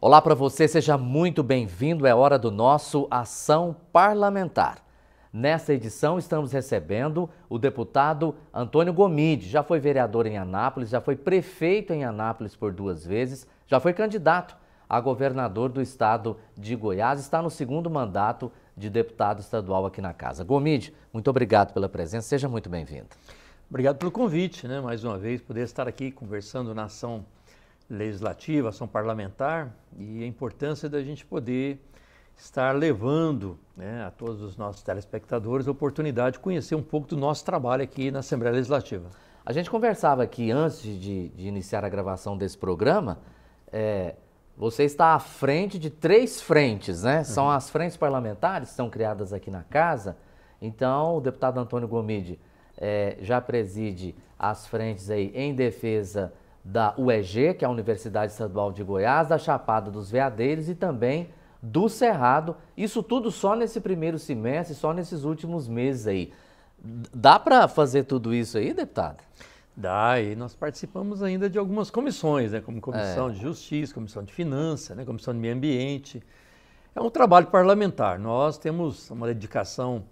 Olá para você, seja muito bem-vindo. É hora do nosso Ação Parlamentar. Nessa edição, estamos recebendo o deputado Antônio Gomide. Já foi vereador em Anápolis, já foi prefeito em Anápolis por duas vezes, já foi candidato a governador do estado de Goiás. Está no segundo mandato de deputado estadual aqui na casa. Gomide, muito obrigado pela presença, seja muito bem-vindo. Obrigado pelo convite, né? Mais uma vez, poder estar aqui conversando na Ação Parlamentar legislativa, ação parlamentar e a importância da gente poder estar levando né, a todos os nossos telespectadores a oportunidade de conhecer um pouco do nosso trabalho aqui na Assembleia Legislativa. A gente conversava aqui antes de, de iniciar a gravação desse programa. É, você está à frente de três frentes, né? São uhum. as frentes parlamentares que são criadas aqui na casa. Então, o deputado Antônio Gomide é, já preside as frentes aí em defesa da UEG, que é a Universidade Estadual de Goiás, da Chapada dos Veadeiros e também do Cerrado. Isso tudo só nesse primeiro semestre, só nesses últimos meses aí. Dá para fazer tudo isso aí, deputado? Dá, e nós participamos ainda de algumas comissões, né, como Comissão é. de Justiça, Comissão de Finanças, né, Comissão de Meio Ambiente. É um trabalho parlamentar. Nós temos uma dedicação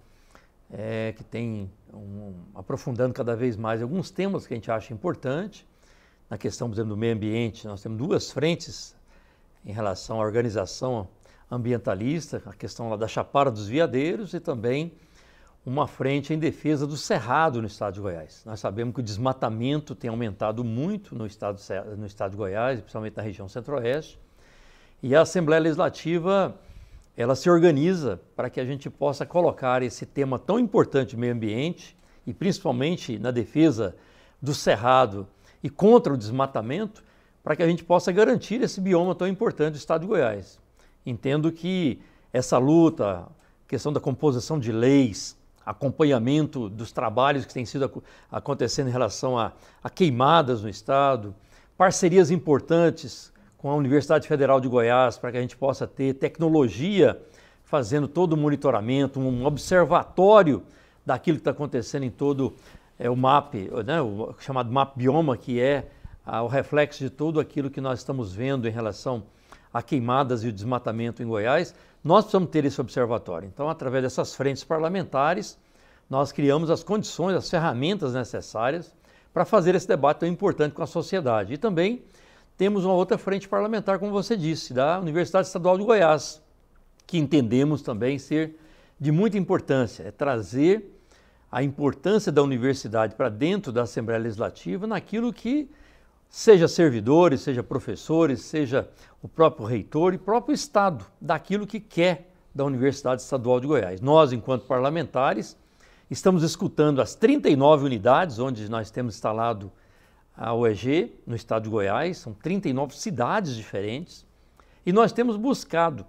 é, que tem um, aprofundando cada vez mais alguns temas que a gente acha importante na questão, por exemplo, do meio ambiente. Nós temos duas frentes em relação à organização ambientalista, a questão lá da Chapada dos Veadeiros e também uma frente em defesa do cerrado no estado de Goiás. Nós sabemos que o desmatamento tem aumentado muito no estado, no estado de Goiás, principalmente na região centro-oeste, e a Assembleia Legislativa ela se organiza para que a gente possa colocar esse tema tão importante do meio ambiente e principalmente na defesa do cerrado e contra o desmatamento para que a gente possa garantir esse bioma tão importante do estado de Goiás. Entendo que essa luta, questão da composição de leis, acompanhamento dos trabalhos que têm sido acontecendo em relação a, a queimadas no estado, parcerias importantes com a Universidade Federal de Goiás para que a gente possa ter tecnologia fazendo todo o monitoramento, um observatório daquilo que está acontecendo em todo é o MAP, né, o chamado MAP bioma, que é ah, o reflexo de tudo aquilo que nós estamos vendo em relação a queimadas e o desmatamento em Goiás, nós precisamos ter esse observatório. Então, através dessas frentes parlamentares, nós criamos as condições, as ferramentas necessárias para fazer esse debate tão importante com a sociedade. E também temos uma outra frente parlamentar, como você disse, da Universidade Estadual de Goiás, que entendemos também ser de muita importância, é trazer a importância da universidade para dentro da Assembleia Legislativa naquilo que seja servidores, seja professores, seja o próprio reitor e próprio Estado, daquilo que quer da Universidade Estadual de Goiás. Nós, enquanto parlamentares, estamos escutando as 39 unidades onde nós temos instalado a ueg no estado de Goiás, são 39 cidades diferentes, e nós temos buscado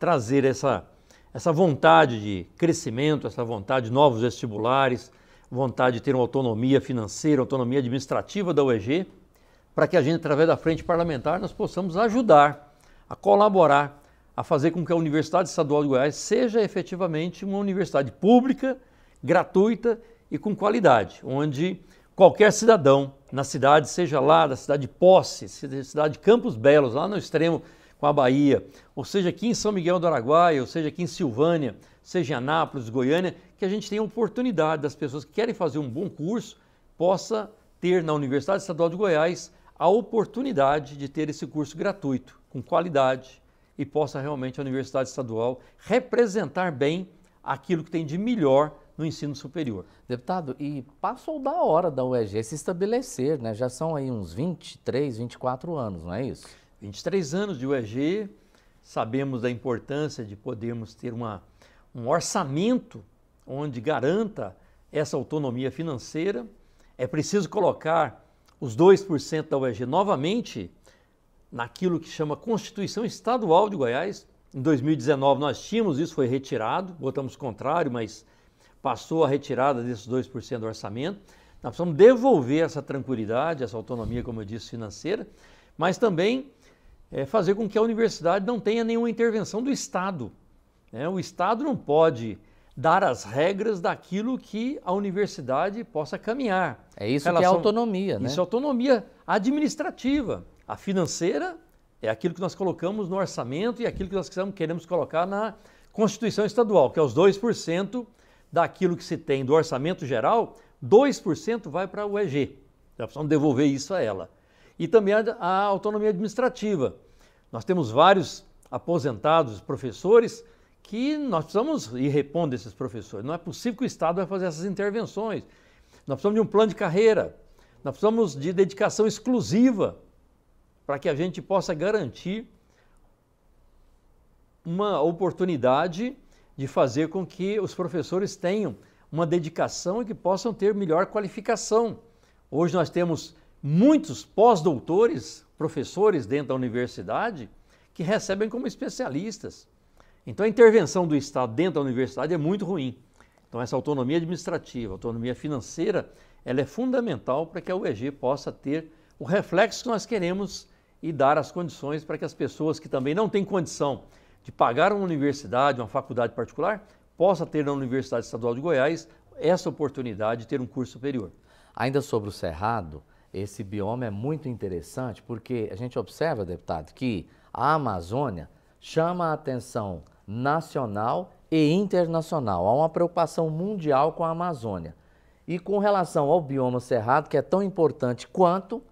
trazer essa essa vontade de crescimento, essa vontade de novos vestibulares, vontade de ter uma autonomia financeira, autonomia administrativa da UEG, para que a gente, através da frente parlamentar, nós possamos ajudar a colaborar, a fazer com que a Universidade Estadual de Goiás seja efetivamente uma universidade pública, gratuita e com qualidade, onde qualquer cidadão na cidade, seja lá da cidade de Posse, cidade de Campos Belos, lá no extremo com a Bahia, ou seja, aqui em São Miguel do Araguaia, ou seja, aqui em Silvânia, seja em Anápolis, Goiânia, que a gente tenha oportunidade das pessoas que querem fazer um bom curso, possa ter na Universidade Estadual de Goiás a oportunidade de ter esse curso gratuito, com qualidade, e possa realmente a Universidade Estadual representar bem aquilo que tem de melhor no ensino superior. Deputado, e passou da hora da UEG se estabelecer, né? Já são aí uns 23, 24 anos, não é isso? 23 anos de UEG, sabemos da importância de podermos ter uma, um orçamento onde garanta essa autonomia financeira. É preciso colocar os 2% da UEG novamente naquilo que chama Constituição Estadual de Goiás. Em 2019 nós tínhamos isso, foi retirado, votamos contrário, mas passou a retirada desses 2% do orçamento. Nós precisamos devolver essa tranquilidade, essa autonomia, como eu disse, financeira, mas também é, fazer com que a universidade não tenha nenhuma intervenção do Estado. Né? O Estado não pode dar as regras daquilo que a universidade possa caminhar. É isso relação... que é autonomia, né? Isso é autonomia administrativa. A financeira é aquilo que nós colocamos no orçamento e aquilo que nós queremos colocar na Constituição Estadual, que é os 2% daquilo que se tem do orçamento geral, 2% vai para a UEG. Nós precisamos devolver isso a ela e também a, a autonomia administrativa. Nós temos vários aposentados, professores, que nós precisamos ir repondo esses professores. Não é possível que o Estado vai fazer essas intervenções. Nós precisamos de um plano de carreira, nós precisamos de dedicação exclusiva para que a gente possa garantir uma oportunidade de fazer com que os professores tenham uma dedicação e que possam ter melhor qualificação. Hoje nós temos muitos pós-doutores, professores dentro da universidade, que recebem como especialistas. Então a intervenção do Estado dentro da universidade é muito ruim. Então essa autonomia administrativa, autonomia financeira, ela é fundamental para que a UEG possa ter o reflexo que nós queremos e dar as condições para que as pessoas que também não têm condição de pagar uma universidade, uma faculdade particular, possa ter na Universidade Estadual de Goiás essa oportunidade de ter um curso superior. Ainda sobre o Cerrado, esse bioma é muito interessante porque a gente observa, deputado, que a Amazônia chama a atenção nacional e internacional. Há uma preocupação mundial com a Amazônia. E com relação ao bioma cerrado, que é tão importante quanto,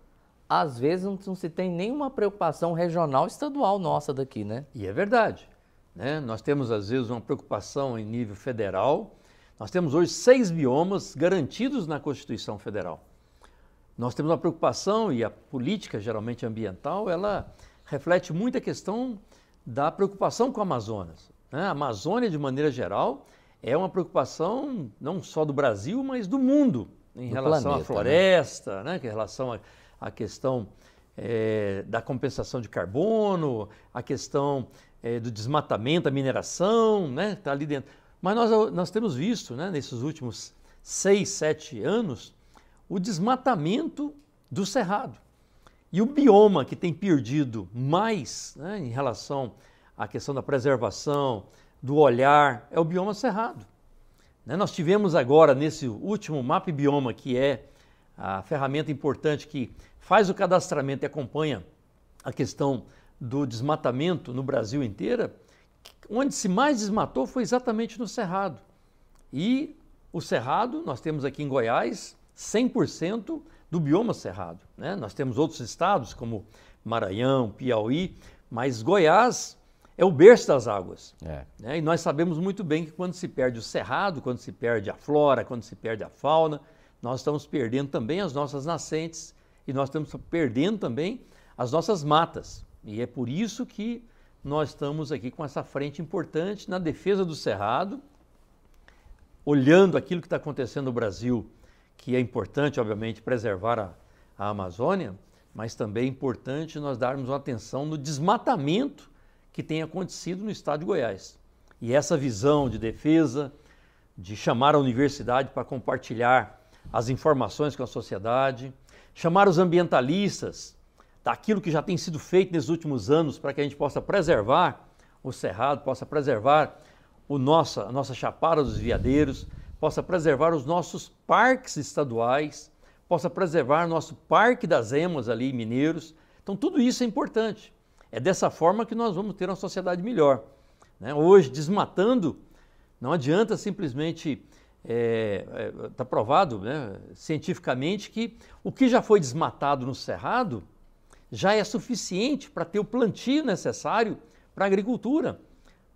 às vezes não, não se tem nenhuma preocupação regional estadual nossa daqui, né? E é verdade. Né? Nós temos, às vezes, uma preocupação em nível federal. Nós temos hoje seis biomas garantidos na Constituição Federal. Nós temos uma preocupação e a política geralmente ambiental, ela reflete muito a questão da preocupação com o Amazonas. Né? A Amazônia, de maneira geral, é uma preocupação não só do Brasil, mas do mundo em do relação planeta, à né? floresta, né? né? em relação à, questão é, da compensação de carbono, a questão é, do desmatamento, a mineração, né? Está ali dentro. Mas nós, nós temos visto, né, nesses últimos seis, sete anos, o desmatamento do cerrado. E o bioma que tem perdido mais né, em relação à questão da preservação, do olhar, é o bioma cerrado. Né, nós tivemos agora, nesse último Map Bioma, que é a ferramenta importante que faz o cadastramento e acompanha a questão do desmatamento no Brasil inteira, onde se mais desmatou foi exatamente no Cerrado. E o Cerrado, nós temos aqui em Goiás, 100% do bioma cerrado. Né? Nós temos outros estados como Maranhão, Piauí, mas Goiás é o berço das águas. É. Né? E nós sabemos muito bem que quando se perde o cerrado, quando se perde a flora, quando se perde a fauna, nós estamos perdendo também as nossas nascentes e nós estamos perdendo também as nossas matas. E é por isso que nós estamos aqui com essa frente importante na defesa do cerrado, olhando aquilo que está acontecendo no Brasil que é importante, obviamente, preservar a, a Amazônia, mas também é importante nós darmos uma atenção no desmatamento que tem acontecido no estado de Goiás. E essa visão de defesa, de chamar a universidade para compartilhar as informações com a sociedade, chamar os ambientalistas daquilo que já tem sido feito nesses últimos anos para que a gente possa preservar o cerrado, possa preservar o nossa, a nossa chapada dos veadeiros, possa preservar os nossos parques estaduais, possa preservar nosso Parque das Emas ali, Mineiros. Então, tudo isso é importante. É dessa forma que nós vamos ter uma sociedade melhor. Né? Hoje, desmatando, não adianta simplesmente. Está eh, eh, é, é, provado né, cientificamente que o que já foi desmatado no Cerrado já é suficiente para ter o plantio necessário para a agricultura.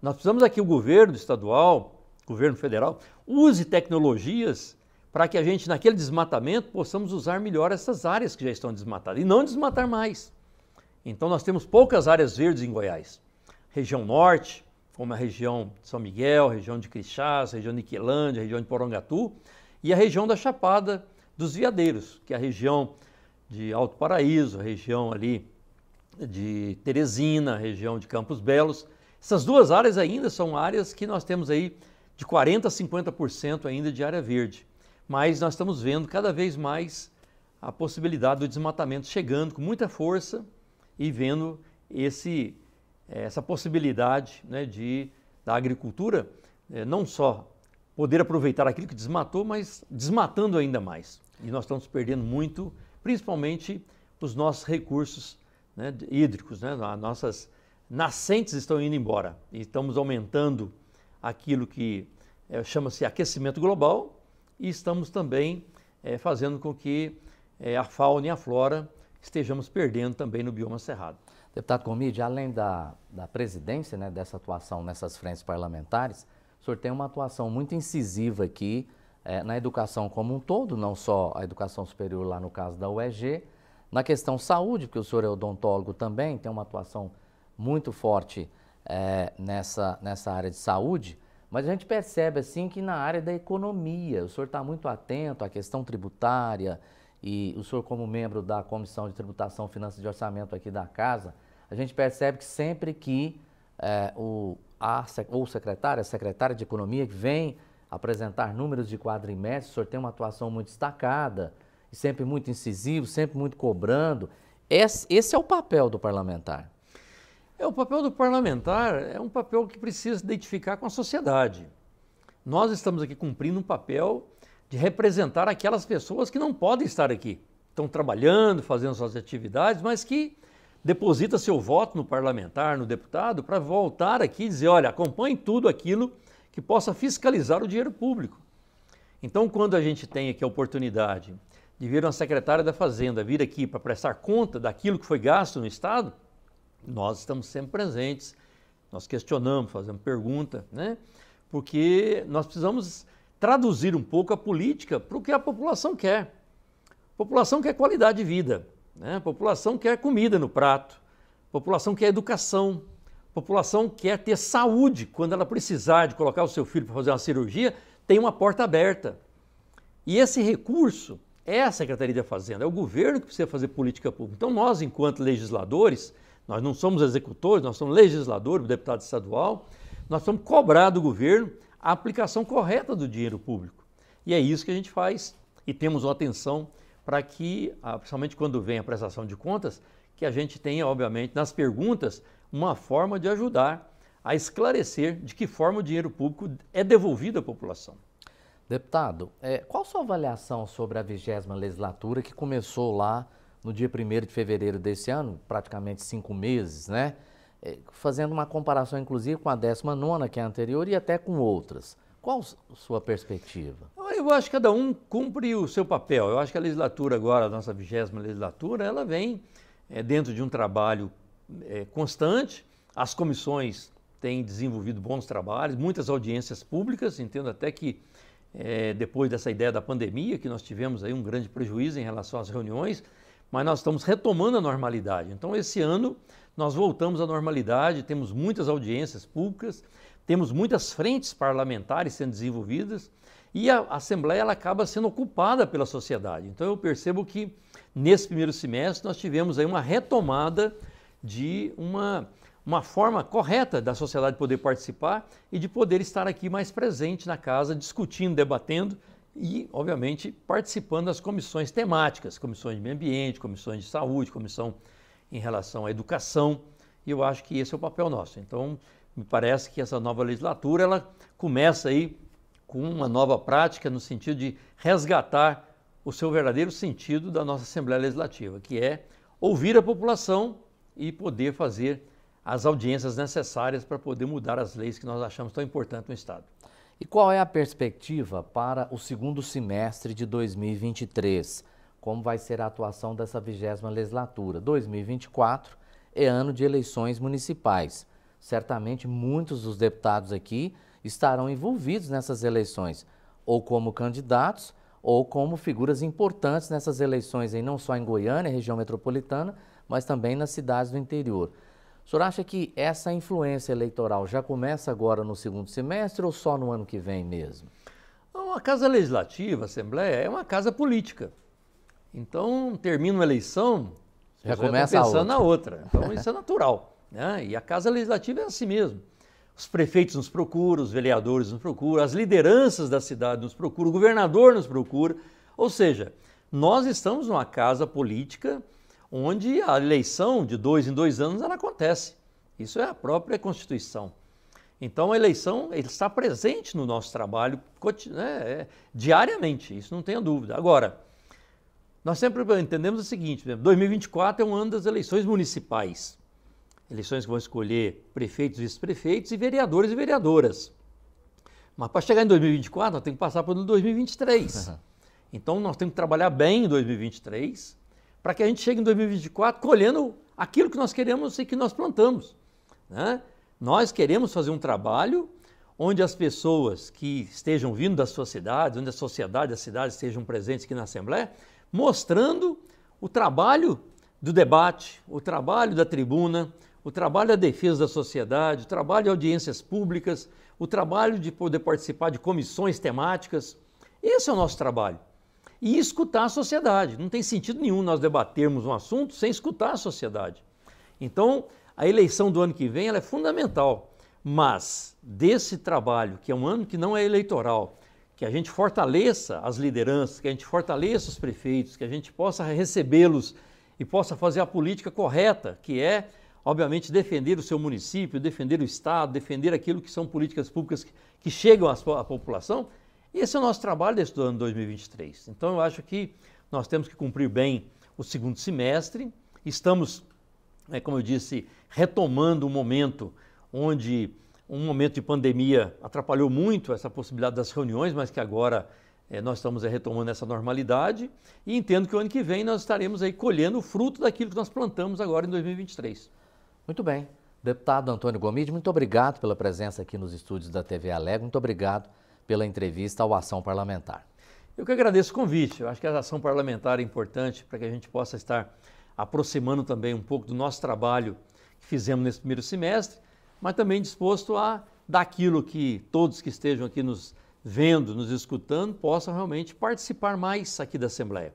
Nós precisamos aqui o governo estadual, governo federal, use tecnologias para que a gente, naquele desmatamento, possamos usar melhor essas áreas que já estão desmatadas e não desmatar mais. Então, nós temos poucas áreas verdes em Goiás. Região Norte, como a região de São Miguel, região de Crixás, região de Quilândia, região de Porongatu, e a região da Chapada dos Veadeiros, que é a região de Alto Paraíso, a região ali de Teresina, a região de Campos Belos. Essas duas áreas ainda são áreas que nós temos aí de 40% a 50% ainda de área verde. Mas nós estamos vendo cada vez mais a possibilidade do desmatamento chegando com muita força e vendo esse, eh, essa possibilidade né, de, da agricultura eh, não só poder aproveitar aquilo que desmatou, mas desmatando ainda mais. E nós estamos perdendo muito, principalmente os nossos recursos né, hídricos, né, nossas nascentes estão indo embora e estamos aumentando aquilo que é, chama-se aquecimento global e estamos também é, fazendo com que é, a fauna e a flora estejamos perdendo também no bioma cerrado. Deputado Comide, além da, da presidência, né, dessa atuação nessas frentes parlamentares, o senhor tem uma atuação muito incisiva aqui é, na educação como um todo, não só a educação superior lá no caso da UEG, na questão saúde, porque o senhor é odontólogo também, tem uma atuação muito forte é, nessa, nessa área de saúde, mas a gente percebe assim que na área da economia, o senhor está muito atento à questão tributária e o senhor como membro da Comissão de Tributação, Finanças e Orçamento aqui da Casa, a gente percebe que sempre que é, o, a, ou secretário, a secretária de Economia que vem apresentar números de quadrimestre, o senhor tem uma atuação muito destacada, sempre muito incisivo, sempre muito cobrando. Esse, esse é o papel do parlamentar. É, o papel do parlamentar é um papel que precisa se identificar com a sociedade. Nós estamos aqui cumprindo um papel de representar aquelas pessoas que não podem estar aqui. Estão trabalhando, fazendo suas atividades, mas que deposita seu voto no parlamentar, no deputado, para voltar aqui e dizer, olha, acompanhe tudo aquilo que possa fiscalizar o dinheiro público. Então, quando a gente tem aqui a oportunidade de vir uma secretária da Fazenda vir aqui para prestar conta daquilo que foi gasto no Estado, nós estamos sempre presentes, nós questionamos, fazemos pergunta, né? porque nós precisamos traduzir um pouco a política para o que a população quer. A população quer qualidade de vida, né? a população quer comida no prato, a população quer educação, a população quer ter saúde. Quando ela precisar de colocar o seu filho para fazer uma cirurgia, tem uma porta aberta. E esse recurso é a Secretaria da Fazenda, é o governo que precisa fazer política pública. Então, nós, enquanto legisladores, nós não somos executores, nós somos legisladores, deputado estadual. Nós somos cobrar do governo a aplicação correta do dinheiro público. E é isso que a gente faz e temos uma atenção para que, ah, principalmente quando vem a prestação de contas, que a gente tenha, obviamente, nas perguntas, uma forma de ajudar a esclarecer de que forma o dinheiro público é devolvido à população. Deputado, é, qual sua avaliação sobre a vigésima legislatura que começou lá no dia 1 de fevereiro desse ano, praticamente cinco meses, né? É, fazendo uma comparação, inclusive, com a 19, que é a anterior, e até com outras. Qual a sua perspectiva? Ah, eu acho que cada um cumpre o seu papel. Eu acho que a legislatura agora, a nossa vigésima legislatura, ela vem é, dentro de um trabalho é, constante. As comissões têm desenvolvido bons trabalhos, muitas audiências públicas. Entendo até que é, depois dessa ideia da pandemia, que nós tivemos aí um grande prejuízo em relação às reuniões, mas nós estamos retomando a normalidade. Então, esse ano, nós voltamos à normalidade, temos muitas audiências públicas, temos muitas frentes parlamentares sendo desenvolvidas e a Assembleia ela acaba sendo ocupada pela sociedade. Então, eu percebo que nesse primeiro semestre nós tivemos aí uma retomada de uma, uma forma correta da sociedade poder participar e de poder estar aqui mais presente na casa, discutindo, debatendo e, obviamente, participando das comissões temáticas, comissões de meio ambiente, comissões de saúde, comissão em relação à educação, e eu acho que esse é o papel nosso. Então, me parece que essa nova legislatura, ela começa aí com uma nova prática no sentido de resgatar o seu verdadeiro sentido da nossa Assembleia Legislativa, que é ouvir a população e poder fazer as audiências necessárias para poder mudar as leis que nós achamos tão importantes no Estado. E qual é a perspectiva para o segundo semestre de 2023? Como vai ser a atuação dessa vigésima legislatura? 2024 é ano de eleições municipais. Certamente muitos dos deputados aqui estarão envolvidos nessas eleições, ou como candidatos, ou como figuras importantes nessas eleições, em, não só em Goiânia, região metropolitana, mas também nas cidades do interior. O senhor acha que essa influência eleitoral já começa agora no segundo semestre ou só no ano que vem mesmo? A Casa Legislativa, a Assembleia, é uma casa política. Então, termina uma eleição, já tá começa já pensando a outra. na outra. Então, isso é natural. Né? E a Casa Legislativa é assim mesmo. Os prefeitos nos procuram, os vereadores nos procuram, as lideranças da cidade nos procuram, o governador nos procura. Ou seja, nós estamos numa casa política onde a eleição de dois em dois anos ela acontece. Isso é a própria Constituição. Então a eleição ele está presente no nosso trabalho né, é, diariamente, isso não tenha dúvida. Agora, nós sempre entendemos o seguinte: 2024 é um ano das eleições municipais. Eleições que vão escolher prefeitos, vice-prefeitos e vereadores e vereadoras. Mas para chegar em 2024, nós temos que passar pelo 2023. Uhum. Então nós temos que trabalhar bem em 2023 para que a gente chegue em 2024 colhendo aquilo que nós queremos e que nós plantamos. Né? Nós queremos fazer um trabalho onde as pessoas que estejam vindo das suas cidades, onde a sociedade as cidades estejam presentes aqui na Assembleia, mostrando o trabalho do debate, o trabalho da tribuna, o trabalho da defesa da sociedade, o trabalho de audiências públicas, o trabalho de poder participar de comissões temáticas. Esse é o nosso trabalho e escutar a sociedade. Não tem sentido nenhum nós debatermos um assunto sem escutar a sociedade. Então, a eleição do ano que vem é fundamental, mas desse trabalho, que é um ano que não é eleitoral, que a gente fortaleça as lideranças, que a gente fortaleça os prefeitos, que a gente possa recebê-los e possa fazer a política correta, que é, obviamente, defender o seu município, defender o Estado, defender aquilo que são políticas públicas que, chegam à população, e esse é o nosso trabalho deste ano 2023. Então eu acho que nós temos que cumprir bem o segundo semestre. Estamos, né, como eu disse, retomando um momento onde um momento de pandemia atrapalhou muito essa possibilidade das reuniões, mas que agora é, nós estamos é, retomando essa normalidade. E entendo que o ano que vem nós estaremos aí colhendo o fruto daquilo que nós plantamos agora em 2023. Muito bem. Deputado Antônio Gomide, muito obrigado pela presença aqui nos estúdios da TV Alegre. Muito obrigado pela entrevista ao Ação Parlamentar. Eu que agradeço o convite. Eu acho que a ação parlamentar é importante para que a gente possa estar aproximando também um pouco do nosso trabalho que fizemos nesse primeiro semestre, mas também disposto a daquilo que todos que estejam aqui nos vendo, nos escutando, possam realmente participar mais aqui da Assembleia.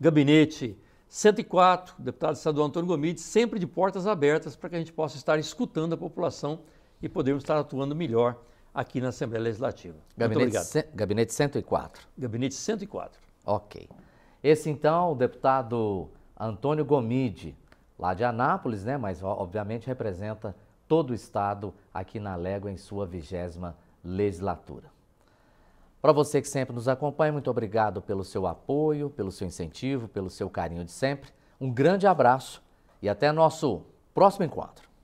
Gabinete 104, deputado estadual Antônio Gomide, sempre de portas abertas para que a gente possa estar escutando a população e podermos estar atuando melhor aqui na Assembleia Legislativa. Gabinete Muito obrigado. Gabinete 104. Gabinete 104. Ok. Esse então, o deputado Antônio Gomide, lá de Anápolis, né? Mas obviamente representa todo o estado aqui na Légua em sua vigésima legislatura. Para você que sempre nos acompanha, muito obrigado pelo seu apoio, pelo seu incentivo, pelo seu carinho de sempre. Um grande abraço e até nosso próximo encontro.